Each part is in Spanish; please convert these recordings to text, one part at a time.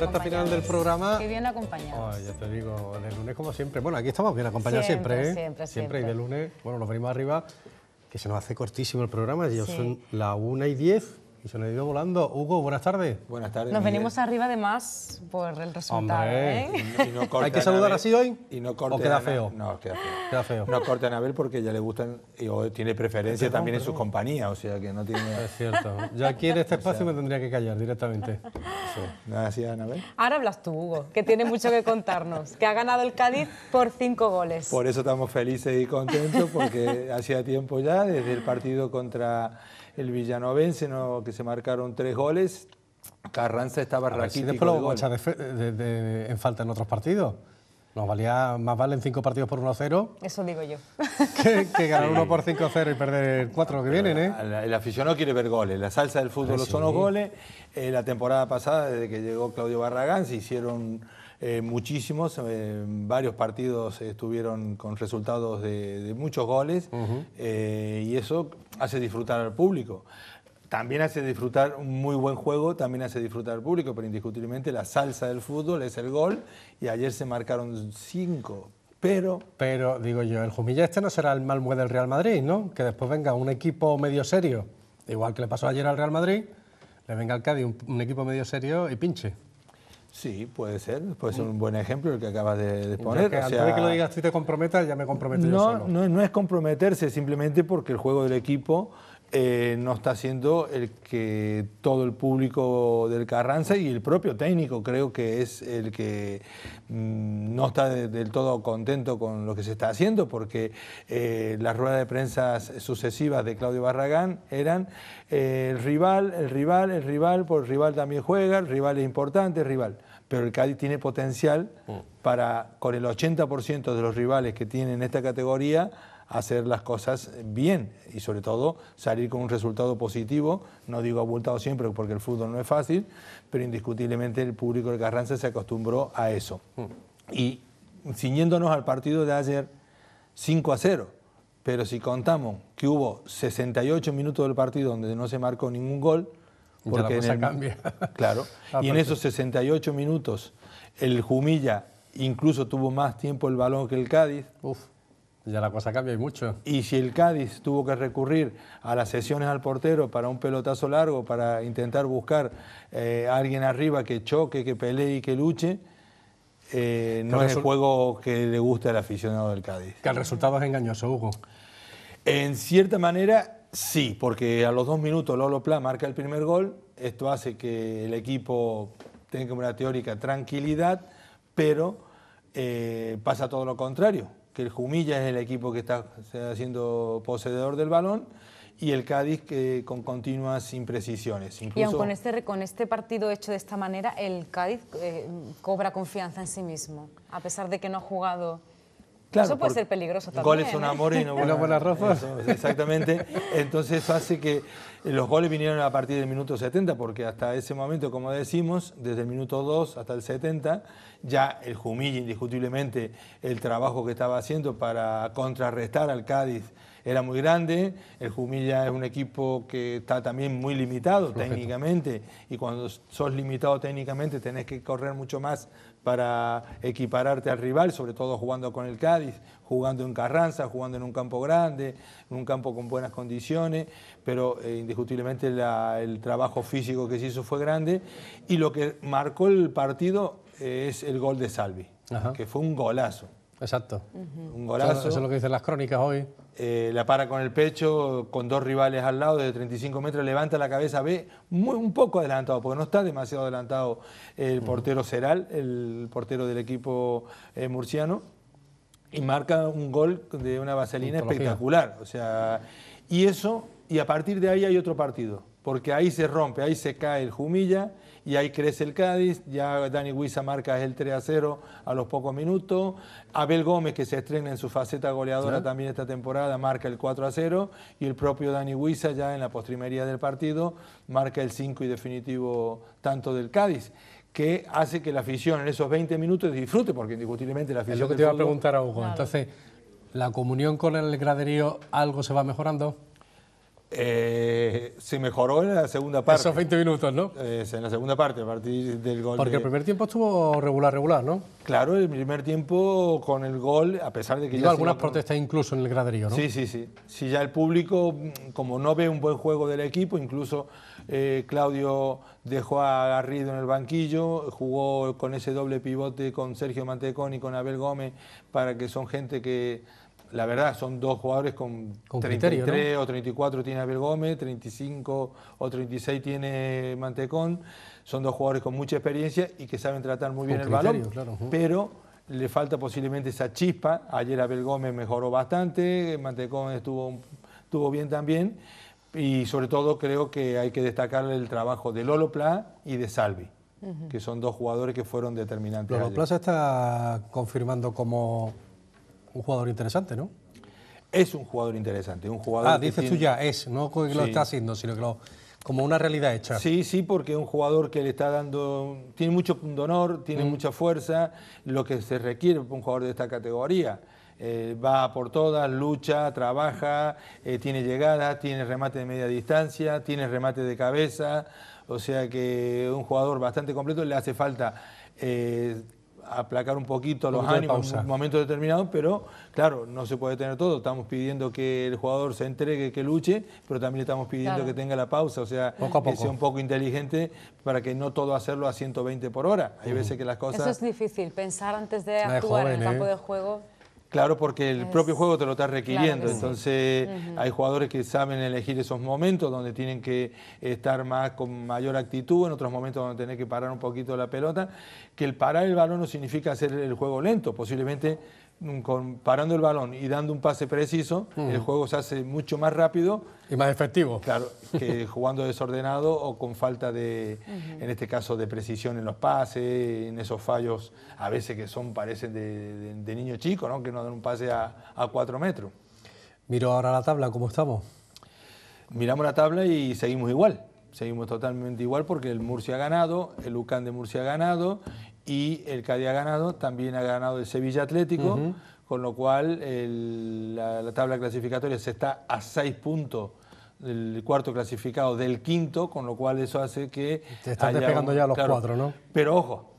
recta final del programa. Qué bien acompañados. ya te digo, de lunes como siempre. Bueno, aquí estamos bien acompañados siempre, siempre, ¿eh? siempre, siempre, siempre. y de lunes, bueno, nos venimos arriba, que se nos hace cortísimo el programa, ya son la 1 y 10. Se se ha ido volando. Hugo, buenas tardes. Buenas tardes. Nos venimos arriba de más por el resultado. ¿eh? ¿Hay que saludar así hoy? Y no corte queda feo? No, queda feo. No corte a Anabel porque ya le gustan y, tiene preferencia también en su compañía. o sea que no tiene... Es cierto. Yo aquí en este espacio me tendría que callar directamente. Sí. Gracias, Anabel. Ahora hablas tú, Hugo, que tiene mucho que contarnos. Que ha ganado el Cádiz por cinco goles. Por eso estamos felices y contentos porque hacía tiempo ya, desde el partido contra el Villanovense, ¿no? que se marcaron tres goles. Carranza estaba raquítico. Si después lo vamos en falta en otros partidos. Nos valía, más valen cinco partidos por 1-0. Eso digo yo. Que, que ganar uno por 5-0 y perder cuatro los que vienen, ¿eh? El, aficionado quiere ver goles. La salsa del fútbol ah, son los goles. Eh, la temporada pasada, desde que llegó Claudio Barragán, se hicieron eh, muchísimos, eh, varios partidos estuvieron con resultados de, muchos goles eh, y eso hace disfrutar al público. También hace disfrutar un muy buen juego, también hace disfrutar al público, pero indiscutiblemente la salsa del fútbol es el gol y ayer se marcaron cinco. Pero, pero digo yo, el Jumilla este no será el mueble del Real Madrid, ¿no? Que después venga un equipo medio serio, igual que le pasó ayer al Real Madrid, le venga al Cádiz un equipo medio serio y pinche. Sí, puede ser, puede ser mm. un buen ejemplo el que acabas de, poner. Que antes que lo digas tú te comprometas, ya me comprometo yo solo. No, no es comprometerse, simplemente porque el juego del equipo eh, no está siendo el que todo el público del Carranza y el propio técnico creo que es el que mm, no está del todo contento con lo que se está haciendo porque eh, las ruedas de prensa sucesivas de Claudio Barragán eran eh, el rival, el rival, el rival, por el rival también juega, el rival es importante, el rival. Pero el Cádiz tiene potencial mm. para, con el 80% de los rivales que tiene en esta categoría, hacer las cosas bien y sobre todo salir con un resultado positivo, no digo abultado siempre porque el fútbol no es fácil, pero indiscutiblemente el público de Carranza se acostumbró a eso. Mm. Y ciñéndonos al partido de ayer 5 a 0, pero si contamos que hubo 68 minutos del partido donde no se marcó ningún gol, porque la cosa cambia. Claro, ah, y en esos 68 minutos el Jumilla incluso tuvo más tiempo el balón que el Cádiz ya la cosa cambia y mucho. Y si el Cádiz tuvo que recurrir a las sesiones al portero para un pelotazo largo, para intentar buscar a eh, alguien arriba que choque, que pelee y que luche, eh, no es el juego que le gusta al aficionado del Cádiz. Que el resultado es engañoso, Hugo. En cierta manera, sí, porque a los dos minutos Lolo Pla marca el primer gol, esto hace que el equipo tenga una teórica tranquilidad, pero eh, pasa todo lo contrario que el Jumilla es el equipo que está siendo poseedor del balón y el Cádiz que con continuas imprecisiones. y con este, con este partido hecho de esta manera, el Cádiz eh, cobra confianza en sí mismo, a pesar de que no ha jugado eso puede ser peligroso también. Goles son ¿eh? amor y no las eh, ropas. exactamente. Entonces eso hace que eh, los goles vinieron a partir del minuto 70, porque hasta ese momento, como decimos, desde el minuto 2 hasta el 70, ya el Jumilla, indiscutiblemente, el trabajo que estaba haciendo para contrarrestar al Cádiz era muy grande, el Jumilla es un equipo que está también muy limitado técnicamente y cuando sos limitado técnicamente tenés que correr mucho más para equipararte al rival, sobre todo jugando con el Cádiz, jugando en Carranza, jugando en un campo grande, en un campo con buenas condiciones, pero eh, indiscutiblemente el trabajo físico que se hizo fue grande y lo que marcó el partido eh, es el gol de Salvi, que fue un golazo. Exacto. Un golazo. Eso, es lo que dicen las crónicas hoy. Eh, la para con el pecho, con dos rivales al lado de 35 metros, levanta la cabeza, ve muy, un poco adelantado, porque no está demasiado adelantado el portero Ceral, el portero del equipo eh, murciano, y marca un gol de una vaselina espectacular. O sea, y eso, y a partir de ahí hay otro partido, porque ahí se rompe, ahí se cae el Jumilla y ahí crece el Cádiz, ya Dani Huiza marca el 3 a 0 a los pocos minutos, Abel Gómez que se estrena en su faceta goleadora también esta temporada marca el 4 a 0 y el propio Dani Huiza ya en la postrimería del partido marca el 5 y definitivo tanto del Cádiz que hace que la afición en esos 20 minutos disfrute, porque indiscutiblemente la afición... Es lo que te iba a preguntar a Hugo, entonces, ¿la comunión con el graderío algo se va mejorando? Eh, se mejoró en la segunda parte. Esos 20 minutos, ¿no? en la segunda parte, a partir del gol. Porque el primer tiempo estuvo regular, regular, ¿no? Claro, el primer tiempo con el gol, a pesar de que... Hubo algunas protestas incluso en el graderío, ¿no? Sí, sí, sí. Si ya el público, como no ve un buen juego del equipo, incluso eh, Claudio dejó a Garrido en el banquillo, jugó con ese doble pivote con Sergio Mantecón y con Abel Gómez, para que son gente que la verdad, son dos jugadores con, 33 o 34 tiene Abel Gómez, 35 o 36 tiene Mantecón. Son dos jugadores con mucha experiencia y que saben tratar muy bien el balón, pero le falta posiblemente esa chispa. Ayer Abel Gómez mejoró bastante, Mantecón estuvo, estuvo bien también y sobre todo creo que hay que destacar el trabajo de Lolo Pla y de Salvi. que son dos jugadores que fueron determinantes. Lolo Pla está confirmando como un jugador interesante, ¿no? Es un jugador interesante, un jugador. Ah, dices tú ya, es, no que lo está haciendo, sino que lo. como una realidad hecha. Sí, sí, porque es un jugador que le está dando. tiene mucho honor, tiene mm. mucha fuerza, lo que se requiere para un jugador de esta categoría. Eh, va por todas, lucha, trabaja, eh, tiene llegada, tiene remate de media distancia, tiene remate de cabeza, o sea que un jugador bastante completo le hace falta. Eh, aplacar un poquito los ánimos en un momento determinado, pero claro, no se puede tener todo. Estamos pidiendo que el jugador se entregue, que luche, pero también estamos pidiendo que tenga la pausa, o sea, que sea un poco inteligente para que no todo hacerlo a 120 por hora. Hay veces que las cosas... Eso es difícil, pensar antes de actuar en el campo ¿eh? de juego. Claro, porque el propio juego te lo está requiriendo. entonces, hay jugadores que saben elegir esos momentos donde tienen que estar más con mayor actitud, en otros momentos donde tenés que parar un poquito la pelota. Que el parar el balón no significa hacer el juego lento. Posiblemente con, parando el balón y dando un pase preciso, el juego se hace mucho más rápido. Y más efectivo. Claro, que jugando desordenado o con falta de, en este caso, de precisión en los pases, en esos fallos a veces que son, parecen de, niño chico, ¿no? que no dan un pase a, a cuatro metros. Miro ahora la tabla, ¿cómo estamos? Miramos la tabla y seguimos igual seguimos totalmente igual porque el Murcia ha ganado, el Lucán de Murcia ha ganado y el Cádiz ha ganado, también ha ganado el Sevilla Atlético, con lo cual la, tabla clasificatoria se está a seis puntos del cuarto clasificado del quinto, con lo cual eso hace que... Se están despegando ya ya los cuatro, ¿no? Pero ojo,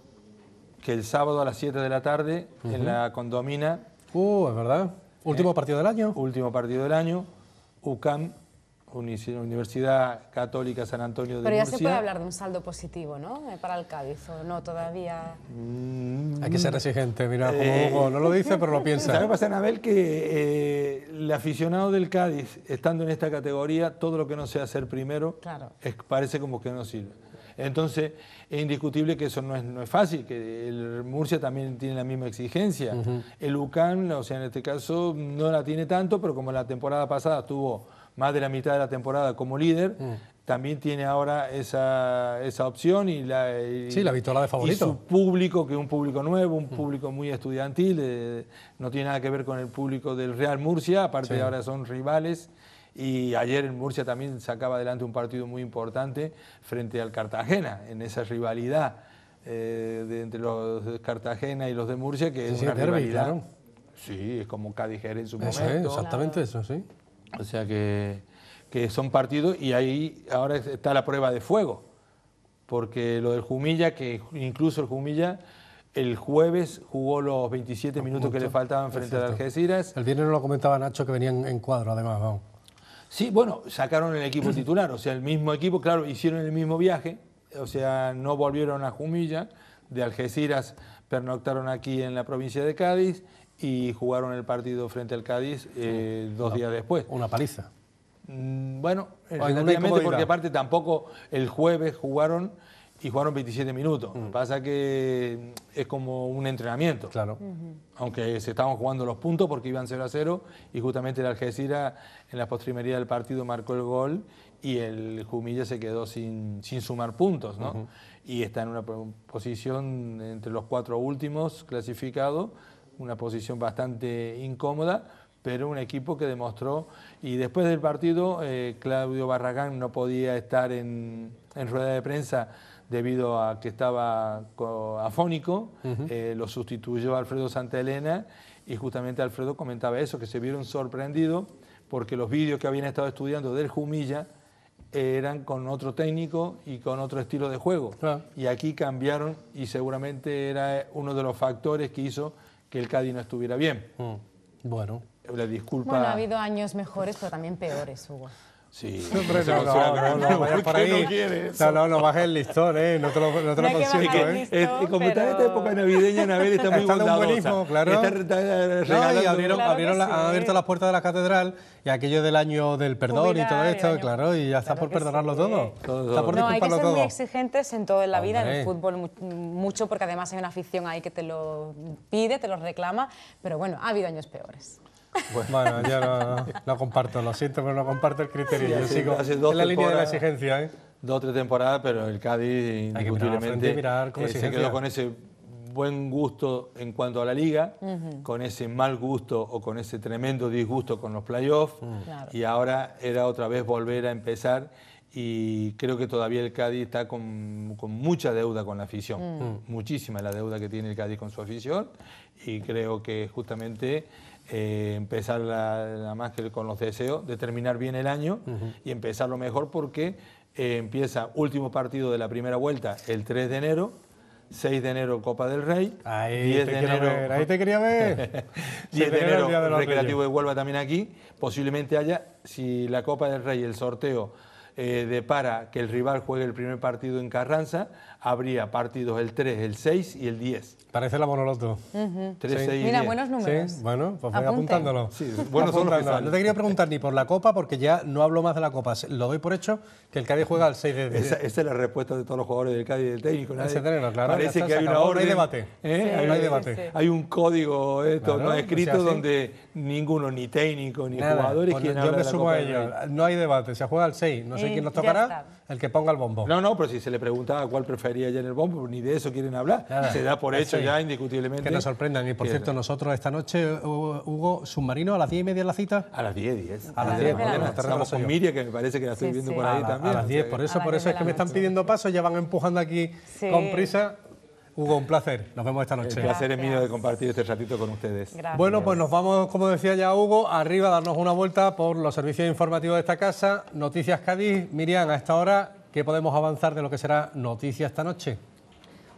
que el sábado a las 7 de la tarde en la condomina... Uh, es verdad. Eh, último partido del año. Último partido del año. UCAM Universidad Católica San Antonio de Pero ya se puede hablar de un saldo positivo, ¿no? Eh, para el Cádiz, no todavía? Hay que ser mm, exigente, mira, como eh, Hugo no lo dice, pero lo piensa. ¿Sabes, pasa, Anabel, que eh, el aficionado del Cádiz, estando en esta categoría, todo lo que no sea hacer primero, claro. parece como que no sirve. Entonces, es indiscutible que eso no es, no es fácil, que el Murcia también tiene la misma exigencia. El UCAN, o sea, en este caso, no la tiene tanto, pero como la temporada pasada tuvo más de la mitad de la temporada como líder, mm. también tiene ahora esa, esa opción y la, y, la de favorito. Y su público, que es un público nuevo, un mm. público muy estudiantil, eh, no tiene nada que ver con el público del Real Murcia, aparte de ahora son rivales. Y ayer en Murcia también sacaba adelante un partido muy importante frente al Cartagena, en esa rivalidad eh, de entre los de Cartagena y los de Murcia, que es una rivalidad. Sí, es como Cádiz en su momento. exactamente eso, sí. O sea que, son partidos y ahí ahora está la prueba de fuego, porque lo del Jumilla, que incluso el Jumilla el jueves jugó los 27 minutos que le faltaban frente al Algeciras. El viernes lo comentaba Nacho que venían en cuadro, además, vamos. Sí, bueno, sacaron el equipo titular, o sea, el mismo equipo, claro, hicieron el mismo viaje, o sea, no volvieron a Jumilla, de Algeciras pernoctaron aquí en la provincia de Cádiz y jugaron el partido frente al Cádiz eh, dos días después. Una paliza. Mm, bueno, obviamente porque aparte tampoco el jueves jugaron y jugaron 27 minutos. Mm. Pasa que mm, es como un entrenamiento. Claro. Aunque se estaban jugando los puntos porque iban 0 a 0 y justamente el Algeciras en la postrimería del partido marcó el gol y el Jumilla se quedó sin, sin sumar puntos, ¿no? Y está en una posición entre los cuatro últimos clasificados una posición bastante incómoda, pero un equipo que demostró, y después del partido eh, Claudio Barragán no podía estar en, rueda de prensa debido a que estaba afónico, eh, lo sustituyó Alfredo Santa Elena y justamente Alfredo comentaba eso, que se vieron sorprendidos porque los vídeos que habían estado estudiando del Jumilla eran con otro técnico y con otro estilo de juego. Y aquí cambiaron y seguramente era uno de los factores que hizo que el Cádiz no estuviera bien. Mm. Bueno. La disculpa. Bueno, ha habido años mejores, pero también peores, Hugo. Sí. Hombre, no, no, no, no, vayas por ahí. No, no, no bajes el listón, ¿eh? No te lo, no te consiento, ¿eh? como está en esta época navideña, Anabel está muy bondadosa. claro. Está, y abrieron, abrieron han abierto las puertas de la catedral y aquello del año del perdón y todo esto, claro, y ya está por perdonarlo todo. no, hay que ser muy exigentes en todo en la vida, en el fútbol mucho, porque además hay una afición ahí que te lo pide, te lo reclama, pero bueno, ha habido años peores. Pues, bueno, ya lo comparto, lo siento, pero no comparto el criterio. sigo la línea de la exigencia. ¿eh? Dos o tres temporadas, pero el Cádiz indiscutiblemente mirar mirar eh, se quedó con ese buen gusto en cuanto a la liga, con ese mal gusto o con ese tremendo disgusto con los playoffs, mm. y ahora era otra vez volver a empezar y creo que todavía el Cádiz está con, mucha deuda con la afición, mm. muchísima la deuda que tiene el Cádiz con su afición, y creo que justamente eh, empezar nada más que con los deseos de terminar bien el año y empezar lo mejor porque eh, empieza último partido de la primera vuelta el 3 de enero, 6 de enero Copa del Rey, 10 de enero ahí te quería ver. 10 de enero Recreativo de Huelva también aquí, posiblemente haya si la Copa del Rey el sorteo eh, para que el rival juegue el primer partido en Carranza, habría partidos el 3, el 6 y el 10. Parece la monoloto Mira, buenos números. bueno, pues voy apuntándolo. Buenos No te quería preguntar ni por la Copa, porque ya no hablo más de la Copa. Lo doy por hecho que el Cádiz juega al 6 de 10. Esa, es la respuesta de todos los jugadores del Cádiz y del técnico. parece que hay una orden. ¿eh? hay debate. hay, un código esto, no escrito donde ninguno, ni técnico, ni jugador jugadores... Pues yo me sumo a No hay debate. Se juega al 6. No sé quién nos tocará, el que ponga el bombo. No, no, pero si se le preguntaba cuál prefería ya en el bombo, ni de eso quieren hablar. se da por eh, hecho ya, indiscutiblemente. Que nos sorprendan. Y por cierto, nosotros esta noche, Hugo, submarino, a las 10 y media la cita. A las 10, diez. A las 10, Estamos con Miria, que me parece que la estoy viendo por ahí también. A las 10, por eso, por eso es que me están pidiendo paso, ya van empujando aquí con prisa. Hugo, un placer. Nos vemos esta noche. Un placer es mío de compartir este ratito con ustedes. Bueno, pues nos vamos, como decía ya Hugo, arriba a darnos una vuelta por los servicios informativos de esta casa. Noticias Cádiz. Miriam, a esta hora, ¿qué podemos avanzar de lo que será Noticia esta noche?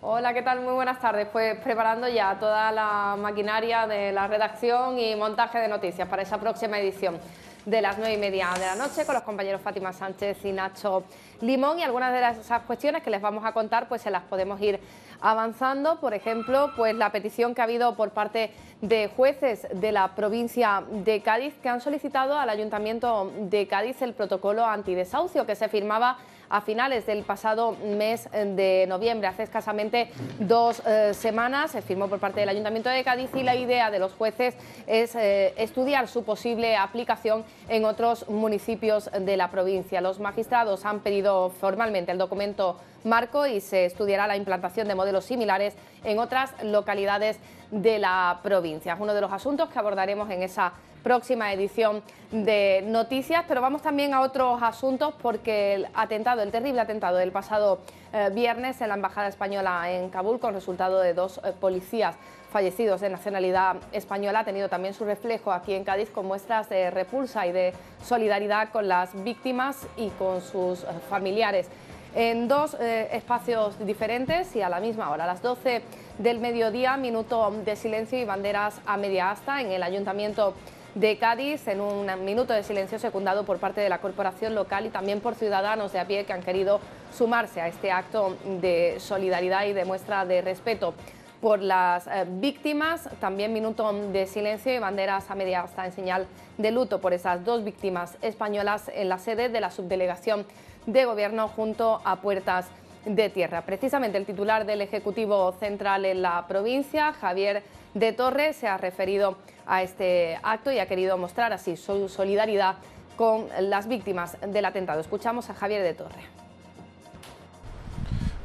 Hola, ¿qué tal? Muy buenas tardes. Pues preparando ya toda la maquinaria de la redacción y montaje de noticias para esa próxima edición de las nueve y media de la noche con los compañeros Fátima Sánchez y Nacho Limón y algunas de esas cuestiones que les vamos a contar pues se las podemos ir avanzando, por ejemplo, pues la petición que ha habido por parte de jueces de la provincia de Cádiz que han solicitado al Ayuntamiento de Cádiz el protocolo antidesahucio que se firmaba a finales del pasado mes de noviembre. Hace escasamente dos eh, semanas se firmó por parte del Ayuntamiento de Cádiz y la idea de los jueces es eh, estudiar su posible aplicación en otros municipios de la provincia. Los magistrados han pedido formalmente el documento marco y se estudiará la implantación de modelos similares en otras localidades de la provincia. Es uno de los asuntos que abordaremos en esa próxima edición de Noticias. Pero vamos también a otros asuntos porque el atentado, el terrible atentado del pasado eh, viernes en la Embajada Española en Kabul con resultado de dos eh, policías fallecidos de nacionalidad española ha tenido también su reflejo aquí en Cádiz con muestras de repulsa y de solidaridad con las víctimas y con sus eh, familiares. En dos espacios diferentes y a la misma hora, a las 12 del mediodía, minuto de silencio y banderas a media asta en el Ayuntamiento de Cádiz en un minuto de silencio secundado por parte de la corporación local y también por ciudadanos de a pie que han querido sumarse a este acto de solidaridad y de muestra de respeto por las eh, víctimas, también minuto de silencio y banderas a media hasta en señal de luto por esas dos víctimas españolas en la sede de la subdelegación de gobierno junto a Puertas de Tierra. Precisamente el titular del Ejecutivo Central en la provincia, Javier de Torres se ha referido a este acto y ha querido mostrar así su solidaridad con las víctimas del atentado. Escuchamos a Javier de Torres.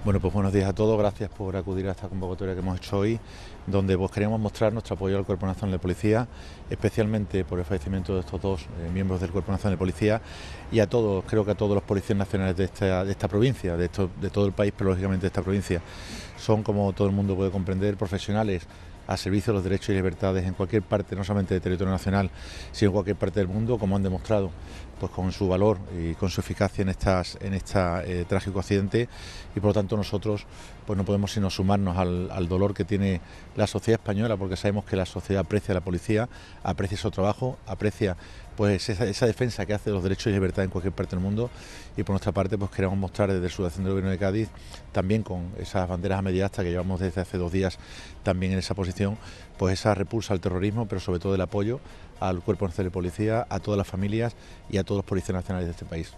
Bueno, pues buenos días a todos, gracias por acudir a esta convocatoria que hemos hecho hoy, donde pues, queremos mostrar nuestro apoyo al Cuerpo Nacional de Policía, especialmente por el fallecimiento de estos dos eh, miembros del Cuerpo Nacional de Policía y a todos, creo que a todos los policías nacionales de esta, provincia, de, de todo el país, pero lógicamente de esta provincia. Son, como todo el mundo puede comprender, profesionales a servicio de los derechos y libertades en cualquier parte, no solamente de territorio nacional, sino en cualquier parte del mundo, como han demostrado pues con su valor y con su eficacia en estas en este trágico accidente y por lo tanto nosotros pues no podemos sino sumarnos al, dolor que tiene la sociedad española porque sabemos que la sociedad aprecia a la policía, aprecia su trabajo, aprecia pues esa, defensa que hace de los derechos y libertad en cualquier parte del mundo y por nuestra parte pues queremos mostrar desde el Sudación del Gobierno de Cádiz también con esas banderas a media que llevamos desde hace dos días también en esa posición pues esa repulsa al terrorismo pero sobre todo el apoyo al Cuerpo Nacional de Policía, a todas las familias y a todos los policías nacionales de este país.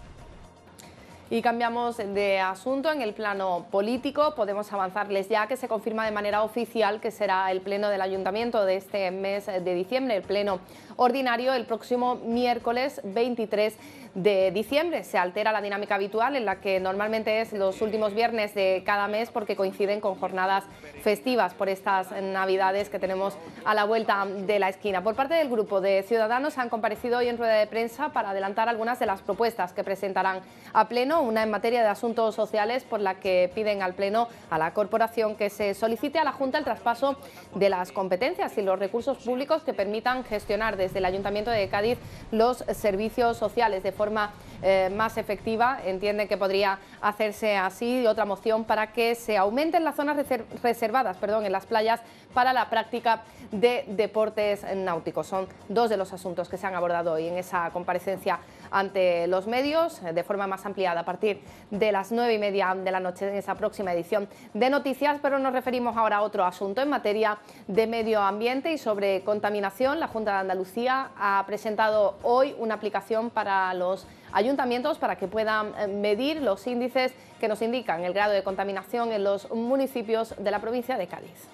Y cambiamos de asunto en el plano político. Podemos avanzarles ya que se confirma de manera oficial que será el pleno del ayuntamiento de este mes de diciembre, el pleno ordinario el próximo miércoles 23 de diciembre. Se altera la dinámica habitual en la que normalmente es los últimos viernes de cada mes porque coinciden con jornadas festivas por estas navidades que tenemos a la vuelta de la esquina. Por parte del grupo de ciudadanos han comparecido hoy en rueda de prensa para adelantar algunas de las propuestas que presentarán a Pleno, una en materia de asuntos sociales por la que piden al Pleno a la Corporación que se solicite a la Junta el traspaso de las competencias y los recursos públicos que permitan gestionar desde del Ayuntamiento de Cádiz los servicios sociales de forma eh, más efectiva. Entienden que podría hacerse así otra moción para que se aumenten las zonas reservadas perdón, en las playas para la práctica de deportes náuticos. Son dos de los asuntos que se han abordado hoy en esa comparecencia ante los medios eh, de forma más ampliada a partir de las nueve y media de la noche en esa próxima edición de noticias, pero nos referimos ahora a otro asunto en materia de medio ambiente y sobre contaminación. La Junta de Andalucía ha presentado hoy una aplicación para los ayuntamientos para que puedan eh, medir los índices que nos indican el grado de contaminación en los municipios de la provincia de Cádiz.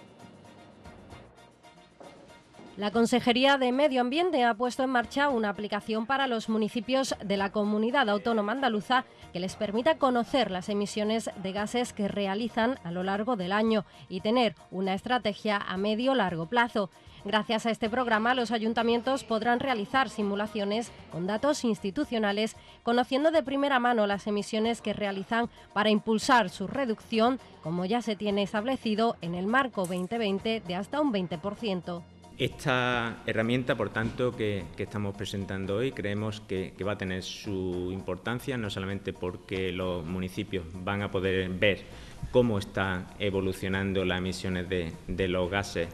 La Consejería de Medio Ambiente ha puesto en marcha una aplicación para los municipios de la comunidad autónoma andaluza que les permita conocer las emisiones de gases que realizan a lo largo del año y tener una estrategia a medio-largo plazo. Gracias a este programa, los ayuntamientos podrán realizar simulaciones con datos institucionales, conociendo de primera mano las emisiones que realizan para impulsar su reducción, como ya se tiene establecido en el marco 2020 de hasta un 20%. Esta herramienta, por tanto, que, estamos presentando hoy, creemos que, va a tener su importancia, no solamente porque los municipios van a poder ver cómo están evolucionando las emisiones de los gases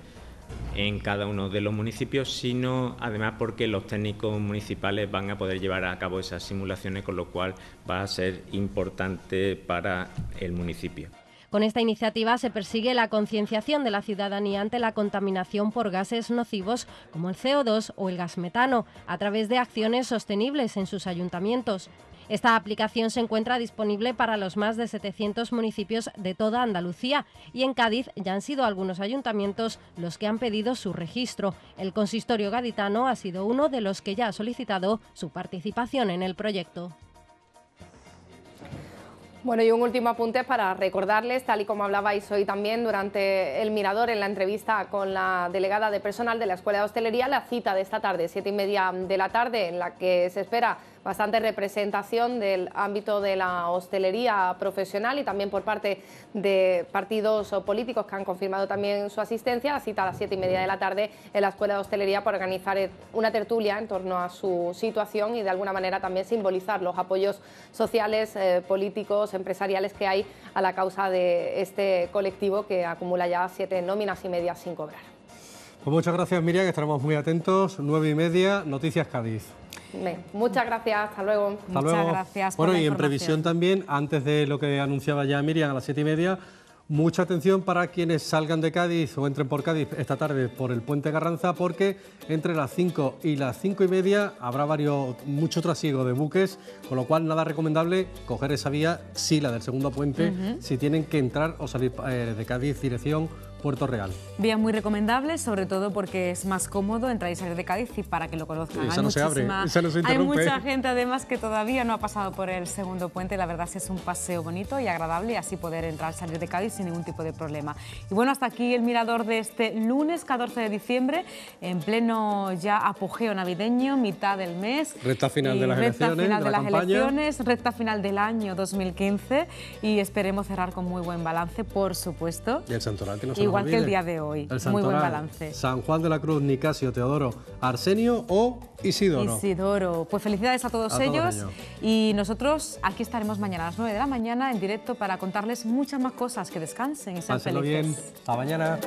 en cada uno de los municipios, sino además porque los técnicos municipales van a poder llevar a cabo esas simulaciones, con lo cual va a ser importante para el municipio. Con esta iniciativa se persigue la concienciación de la ciudadanía ante la contaminación por gases nocivos como el CO2 o el gas metano, a través de acciones sostenibles en sus ayuntamientos. Esta aplicación se encuentra disponible para los más de 700 municipios de toda Andalucía y en Cádiz ya han sido algunos ayuntamientos los que han pedido su registro. El consistorio gaditano ha sido uno de los que ya ha solicitado su participación en el proyecto. Bueno, y un último apunte para recordarles, tal y como hablabais hoy también durante el Mirador en la entrevista con la delegada de personal de la Escuela de Hostelería, la cita de esta tarde, siete y media de la tarde, en la que se espera bastante representación del ámbito de la hostelería profesional y también por parte de partidos políticos que han confirmado también su asistencia. La cita a las siete y media de la tarde en la Escuela de Hostelería para organizar una tertulia en torno a su situación y de alguna manera también simbolizar los apoyos sociales, eh, políticos, empresariales que hay a la causa de este colectivo que acumula ya siete nóminas y media sin cobrar. Pues muchas gracias Miriam, estaremos muy atentos. Nueve y media, Noticias Cádiz. Muchas gracias, hasta luego. Muchas gracias. Por bueno, y en previsión también, antes de lo que anunciaba ya Miriam a las siete y media, mucha atención para quienes salgan de Cádiz o entren por Cádiz esta tarde por el puente Garranza, porque entre las 5 y las 5 y media habrá varios, mucho trasiego de buques, con lo cual nada recomendable coger esa vía, sí, la del segundo puente, si tienen que entrar o salir eh, de Cádiz dirección Puerto Real. Vía muy recomendable, sobre todo porque es más cómodo entrar y salir de Cádiz y para que lo conozcan. Esa no se abre, Hay mucha gente además que todavía no ha pasado por el segundo puente. La verdad es que es un paseo bonito y agradable y así poder entrar y salir de Cádiz sin ningún tipo de problema. Y bueno, hasta aquí el mirador de este lunes 14 de diciembre, en pleno ya apogeo navideño, mitad del mes. Recta final de las recta elecciones. Final de, las elecciones, recta final del año 2015 y esperemos cerrar con muy buen balance, por supuesto. Y el santoral nos igual que el día de hoy. Muy buen balance. San Juan de la Cruz, Nicasio, Teodoro, Arsenio o Isidoro. Isidoro. Pues felicidades a todos, ellos, y nosotros aquí estaremos mañana a las 9 de la mañana en directo para contarles muchas más cosas. Que descansen y sean felices. bien. Hasta mañana.